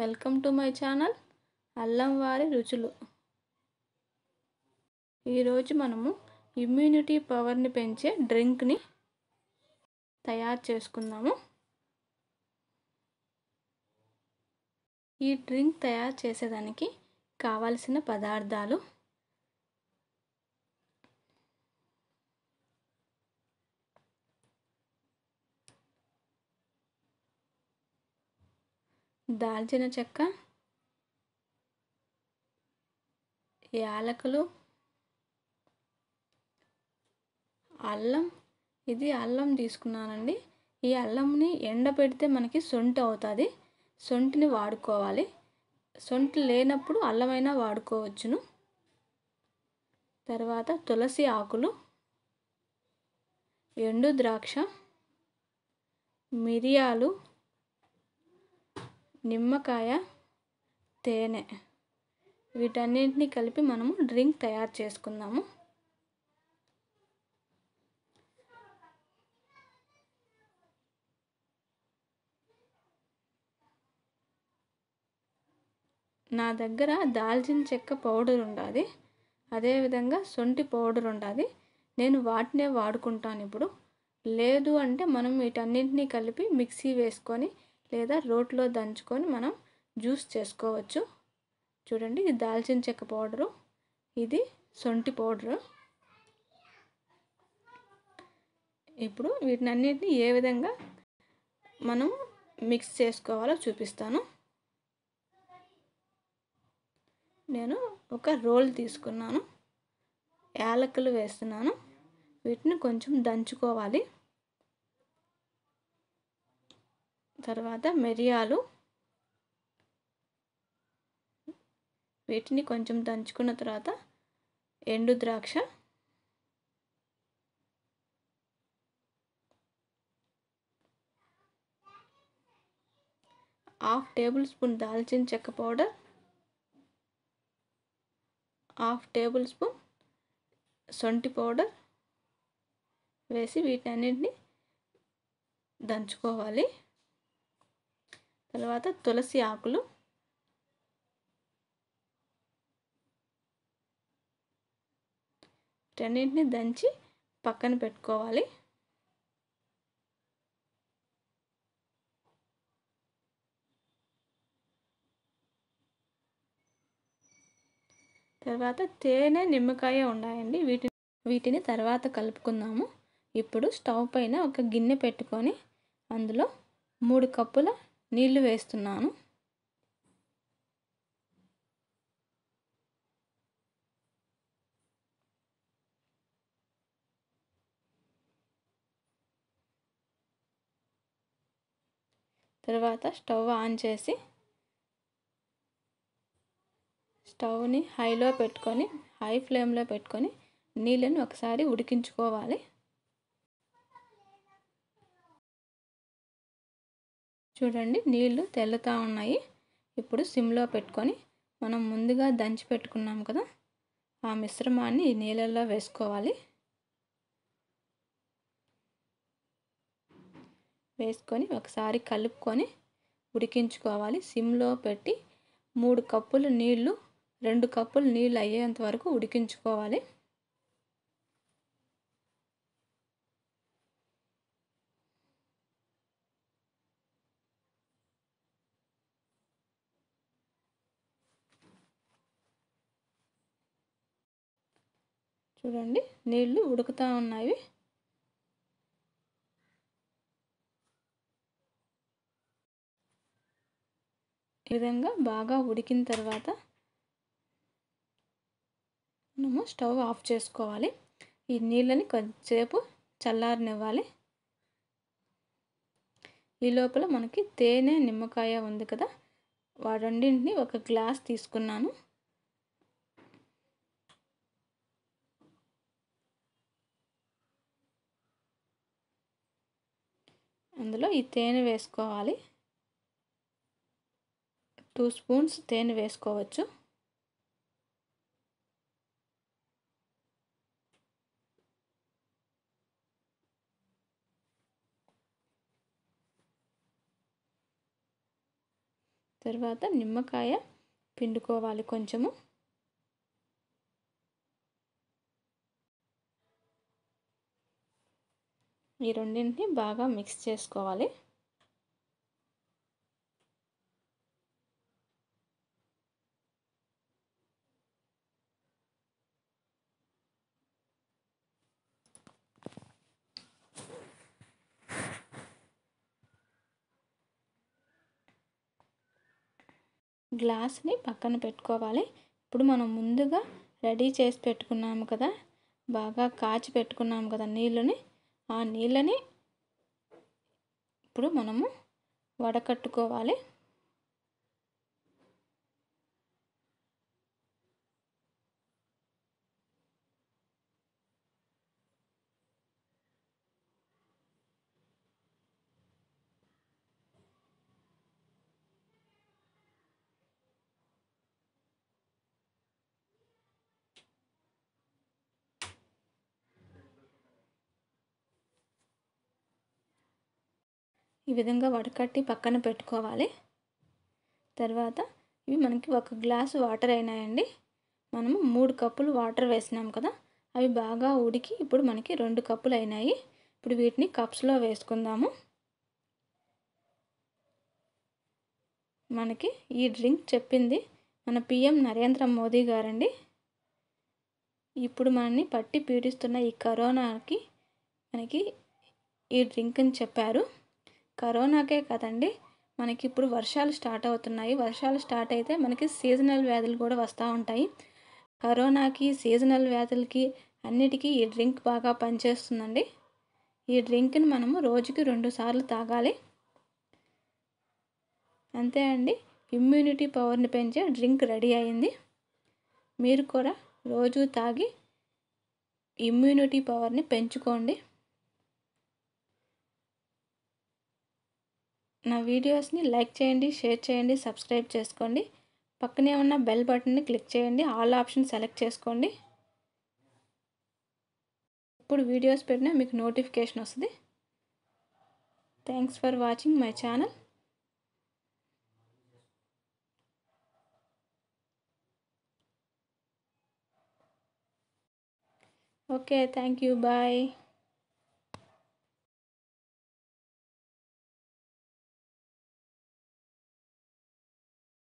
welcome to my channel అల్లం వారి రుచులు ఈరోజు మనము ఇమ్యూనిటీ పవర్ని పెంచే డ్రింక్ని తయారు చేసుకుందాము ఈ డ్రింక్ తయారు చేసేదానికి కావలసిన పదార్థాలు దాల్చిన చెక్క యాలకులు అల్లం ఇది అల్లం తీసుకున్నానండి ఈ అల్లంని ఎండ పెడితే మనకి సొంటి అవుతుంది సొంటిని వాడుకోవాలి సొంటి లేనప్పుడు అల్లమైనా వాడుకోవచ్చును తర్వాత తులసి ఆకులు ఎండు ద్రాక్ష మిరియాలు నిమ్మకాయ తేనె వీటన్నింటినీ కలిపి మనము డ్రింక్ తయారు చేసుకుందాము నా దగ్గర దాల్చిన చెక్క పౌడర్ ఉండాలి అదేవిధంగా సొంటి పౌడర్ ఉండాలి నేను వాటినే వాడుకుంటాను ఇప్పుడు లేదు అంటే మనం వీటన్నింటినీ కలిపి మిక్సీ వేసుకొని లేదా రోట్లో దంచుకొని మనం జ్యూస్ చేసుకోవచ్చు చూడండి ఇది దాల్చిన చెక్క పౌడరు ఇది సొంటి పౌడరు ఇప్పుడు వీటిని అన్నిటిని ఏ విధంగా మనం మిక్స్ చేసుకోవాలో చూపిస్తాను నేను ఒక రోల్ తీసుకున్నాను యాలకులు వేస్తున్నాను వీటిని కొంచెం దంచుకోవాలి తర్వాత మిరియాలు వీటిని కొంచెం దంచుకున్న తర్వాత ఎండు ద్రాక్ష హాఫ్ టేబుల్ స్పూన్ దాల్చిన చెక్క పౌడర్ హాఫ్ టేబుల్ స్పూన్ సొంటి పౌడర్ వేసి వీటన్నిటిని దంచుకోవాలి తర్వాత తులసి ఆకులు రెండింటిని దంచి పక్కన పెట్టుకోవాలి తర్వాత తేనె నిమ్మకాయ ఉన్నాయండి వీటిని వీటిని తర్వాత కలుపుకుందాము ఇప్పుడు స్టవ్ పైన ఒక గిన్నె పెట్టుకొని అందులో మూడు కప్పుల నీళ్లు వేస్తున్నాను తర్వాత స్టవ్ ఆన్ చేసి స్టవ్ని హైలో పెట్టుకొని హై ఫ్లేమ్లో పెట్టుకొని నీళ్ళని ఒకసారి ఉడికించుకోవాలి చూడండి నీళ్లు తెల్లుతూ ఉన్నాయి ఇప్పుడు సిమ్లో పెట్టుకొని మనం ముందుగా దంచి పెట్టుకున్నాం కదా ఆ మిశ్రమాన్ని నీళ్ళల్లో వేసుకోవాలి వేసుకొని ఒకసారి కలుపుకొని ఉడికించుకోవాలి సిమ్లో పెట్టి మూడు కప్పులు నీళ్లు రెండు కప్పులు నీళ్ళు అయ్యేంత వరకు ఉడికించుకోవాలి చూడండి నీళ్ళు ఉడుకుతూ ఉన్నాయి ఈ విధంగా బాగా ఉడికిన తర్వాత మనము స్టవ్ ఆఫ్ చేసుకోవాలి ఈ నీళ్ళని కొద్దిసేపు చల్లారనివ్వాలి ఈ లోపల మనకి తేనె నిమ్మకాయ ఉంది కదా రెండింటిని ఒక గ్లాస్ తీసుకున్నాను అందులో ఈ తేనె వేసుకోవాలి టూ స్పూన్స్ తేనె వేసుకోవచ్చు తర్వాత నిమ్మకాయ పిండుకోవాలి కొంచెము ఈ రెండింటిని బాగా మిక్స్ చేసుకోవాలి గ్లాస్ని పక్కన పెట్టుకోవాలి ఇప్పుడు మనం ముందుగా రెడీ చేసి పెట్టుకున్నాము కదా బాగా కాచి పెట్టుకున్నాము కదా నీళ్ళని ఆ నీళ్ళని ఇప్పుడు మనము వడకట్టుకోవాలి ఈ విధంగా వడకట్టి పక్కన పెట్టుకోవాలి తర్వాత ఇవి మనకి ఒక గ్లాసు వాటర్ అయినాయండి మనము మూడు కప్పులు వాటర్ వేసినాం కదా అవి బాగా ఉడికి ఇప్పుడు మనకి రెండు కప్పులు అయినాయి ఇప్పుడు వీటిని కప్స్లో వేసుకుందాము మనకి ఈ డ్రింక్ చెప్పింది మన పిఎం నరేంద్ర మోదీ గారండి ఇప్పుడు మనని పట్టి పీడిస్తున్న ఈ కరోనాకి మనకి ఈ డ్రింక్ అని చెప్పారు కరోనాకే కదండి మనకి ఇప్పుడు వర్షాలు స్టార్ట్ అవుతున్నాయి వర్షాలు స్టార్ట్ అయితే మనకి సీజనల్ వ్యాధులు కూడా వస్తూ ఉంటాయి కరోనాకి సీజనల్ వ్యాధులకి అన్నిటికీ ఈ డ్రింక్ బాగా పనిచేస్తుందండి ఈ డ్రింక్ని మనము రోజుకి రెండు సార్లు తాగాలి అంతే అండి ఇమ్యూనిటీ పవర్ని పెంచే డ్రింక్ రెడీ అయింది మీరు కూడా రోజు తాగి ఇమ్యూనిటీ పవర్ని పెంచుకోండి నా వీడియోస్ని లైక్ చేయండి షేర్ చేయండి సబ్స్క్రైబ్ చేసుకోండి పక్కనే ఉన్న బెల్ బటన్ని క్లిక్ చేయండి ఆల్ ఆప్షన్ సెలెక్ట్ చేసుకోండి ఇప్పుడు వీడియోస్ పెట్టినా మీకు నోటిఫికేషన్ వస్తుంది thanks for watching my channel okay thank you bye